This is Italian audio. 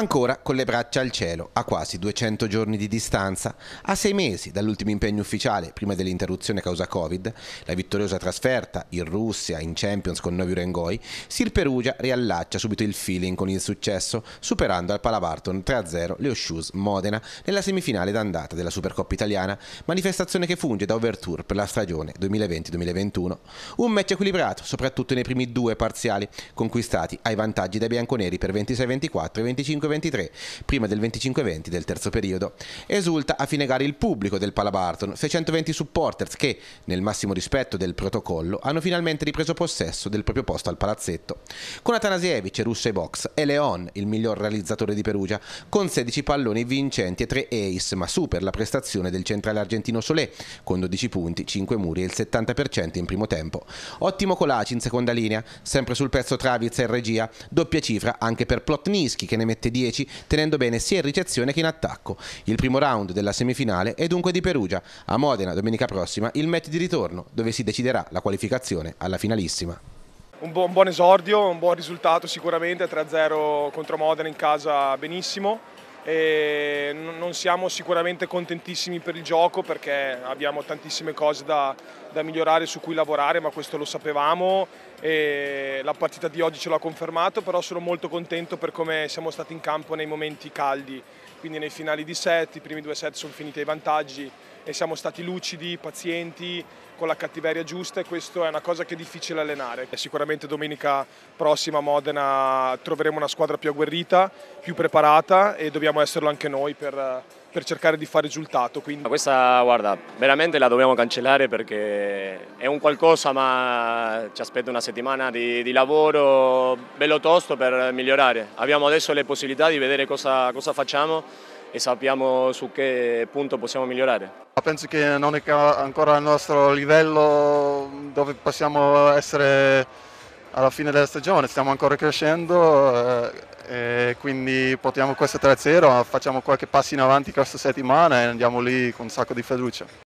Ancora con le braccia al cielo, a quasi 200 giorni di distanza, a sei mesi dall'ultimo impegno ufficiale, prima dell'interruzione causa Covid, la vittoriosa trasferta in Russia in Champions con Novi Rengoi, Sir Perugia riallaccia subito il feeling con il successo, superando al Palavarton 3-0 Leo Shoes Modena nella semifinale d'andata della Supercoppa italiana, manifestazione che funge da overture per la stagione 2020-2021. Un match equilibrato, soprattutto nei primi due parziali, conquistati ai vantaggi dai bianconeri per 26-24 e 25 23, prima del 25-20 del terzo periodo. Esulta a fine gara il pubblico del Palabarton, 620 supporters che, nel massimo rispetto del protocollo, hanno finalmente ripreso possesso del proprio posto al palazzetto. Con Atanasievic, Russo e Box, e Leon, il miglior realizzatore di Perugia, con 16 palloni vincenti e 3 ace, ma super la prestazione del centrale argentino Solé, con 12 punti, 5 muri e il 70% in primo tempo. Ottimo Colaci in seconda linea, sempre sul pezzo Travizza e regia, doppia cifra anche per Plotnischi che ne mette 10, tenendo bene sia in ricezione che in attacco. Il primo round della semifinale è dunque di Perugia. A Modena, domenica prossima, il match di ritorno, dove si deciderà la qualificazione alla finalissima. Un buon, un buon esordio, un buon risultato sicuramente, 3-0 contro Modena in casa benissimo e non siamo sicuramente contentissimi per il gioco perché abbiamo tantissime cose da, da, migliorare su cui lavorare ma questo lo sapevamo e la partita di oggi ce l'ha confermato però sono molto contento per come siamo stati in campo nei momenti caldi quindi nei finali di set, i primi due set sono finiti ai vantaggi e siamo stati lucidi, pazienti con la cattiveria giusta e questa è una cosa che è difficile allenare. Sicuramente domenica prossima a Modena troveremo una squadra più agguerrita, più preparata e dobbiamo esserlo anche noi per, per cercare di fare risultato. Quindi. Questa, guarda, veramente la dobbiamo cancellare perché è un qualcosa, ma ci aspetta una settimana di, di lavoro bello tosto per migliorare. Abbiamo adesso le possibilità di vedere cosa, cosa facciamo e sappiamo su che punto possiamo migliorare. Penso che non è ancora al nostro livello dove possiamo essere alla fine della stagione, stiamo ancora crescendo eh, quindi portiamo questo 3-0, facciamo qualche passo in avanti questa settimana e andiamo lì con un sacco di fiducia.